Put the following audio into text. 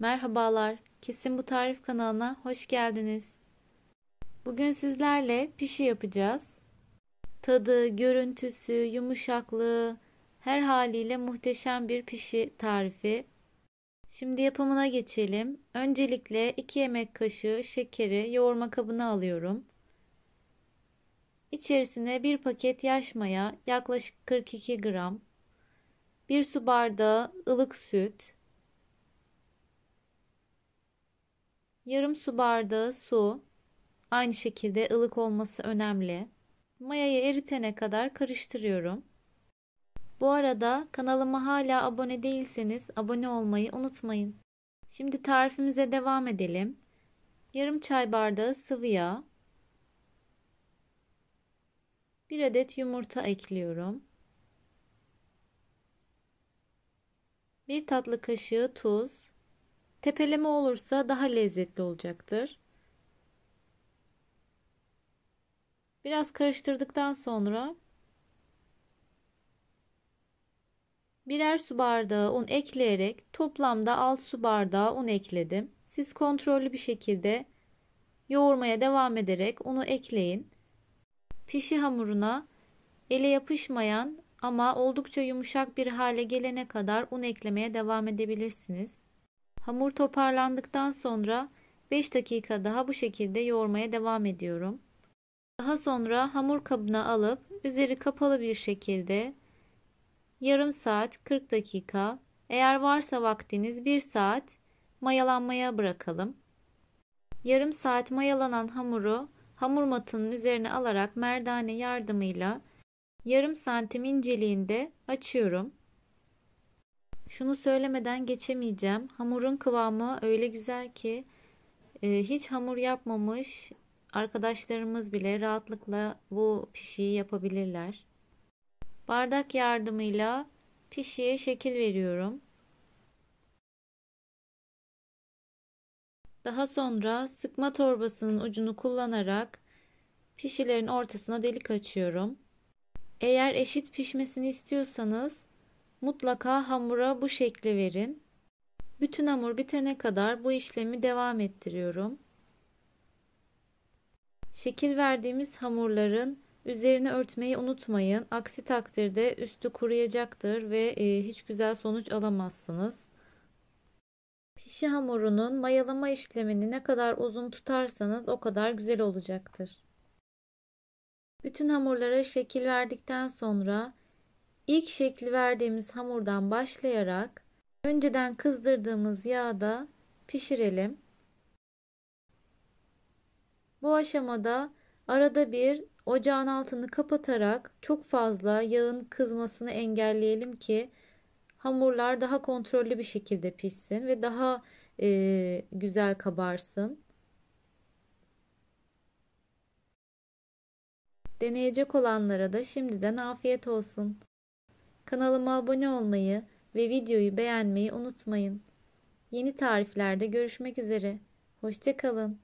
Merhabalar, Kesin Bu Tarif kanalına hoş geldiniz. Bugün sizlerle pişi yapacağız. Tadı, görüntüsü, yumuşaklığı, her haliyle muhteşem bir pişi tarifi. Şimdi yapımına geçelim. Öncelikle 2 yemek kaşığı şekeri yoğurma kabına alıyorum. İçerisine 1 paket yaş maya yaklaşık 42 gram, 1 su bardağı ılık süt, Yarım su bardağı su. Aynı şekilde ılık olması önemli. Mayayı eritene kadar karıştırıyorum. Bu arada kanalıma hala abone değilseniz abone olmayı unutmayın. Şimdi tarifimize devam edelim. Yarım çay bardağı sıvı yağ. 1 adet yumurta ekliyorum. 1 tatlı kaşığı tuz. Tepeleme olursa daha lezzetli olacaktır. Biraz karıştırdıktan sonra birer su bardağı un ekleyerek toplamda 6 su bardağı un ekledim. Siz kontrollü bir şekilde yoğurmaya devam ederek unu ekleyin. Pişi hamuruna ele yapışmayan ama oldukça yumuşak bir hale gelene kadar un eklemeye devam edebilirsiniz. Hamur toparlandıktan sonra 5 dakika daha bu şekilde yoğurmaya devam ediyorum. Daha sonra hamur kabına alıp üzeri kapalı bir şekilde yarım saat 40 dakika eğer varsa vaktiniz 1 saat mayalanmaya bırakalım. Yarım saat mayalanan hamuru hamur matının üzerine alarak merdane yardımıyla yarım santim inceliğinde açıyorum. Şunu söylemeden geçemeyeceğim. Hamurun kıvamı öyle güzel ki e, hiç hamur yapmamış arkadaşlarımız bile rahatlıkla bu pişiyi yapabilirler. Bardak yardımıyla pişiye şekil veriyorum. Daha sonra sıkma torbasının ucunu kullanarak pişilerin ortasına delik açıyorum. Eğer eşit pişmesini istiyorsanız Mutlaka hamura bu şekli verin. Bütün hamur bitene kadar bu işlemi devam ettiriyorum. Şekil verdiğimiz hamurların üzerine örtmeyi unutmayın. Aksi takdirde üstü kuruyacaktır ve e, hiç güzel sonuç alamazsınız. Pişi hamurunun mayalama işlemini ne kadar uzun tutarsanız o kadar güzel olacaktır. Bütün hamurlara şekil verdikten sonra İlk şekli verdiğimiz hamurdan başlayarak önceden kızdırdığımız yağda pişirelim. Bu aşamada arada bir ocağın altını kapatarak çok fazla yağın kızmasını engelleyelim ki hamurlar daha kontrollü bir şekilde pişsin ve daha e, güzel kabarsın. Deneyecek olanlara da şimdiden afiyet olsun. Kanalıma abone olmayı ve videoyu beğenmeyi unutmayın. Yeni tariflerde görüşmek üzere. Hoşçakalın.